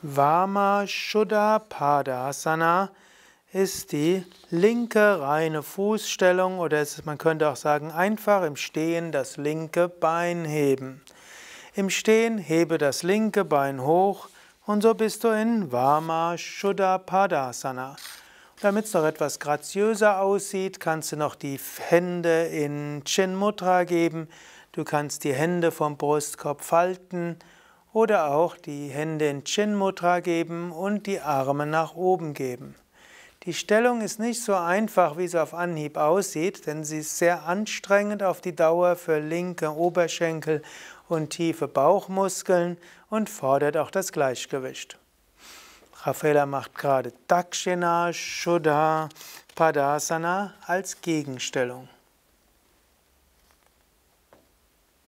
Vama Shuddha Padasana ist die linke reine Fußstellung oder ist, man könnte auch sagen, einfach im Stehen das linke Bein heben. Im Stehen hebe das linke Bein hoch und so bist du in Vama Shuddha Padasana. Damit es noch etwas graziöser aussieht, kannst du noch die Hände in Chin Mudra geben. Du kannst die Hände vom Brustkorb falten oder auch die Hände in Chin Mudra geben und die Arme nach oben geben. Die Stellung ist nicht so einfach, wie sie auf Anhieb aussieht, denn sie ist sehr anstrengend auf die Dauer für linke Oberschenkel und tiefe Bauchmuskeln und fordert auch das Gleichgewicht. Rafaela macht gerade Dakshina, Shuddha, Padasana als Gegenstellung.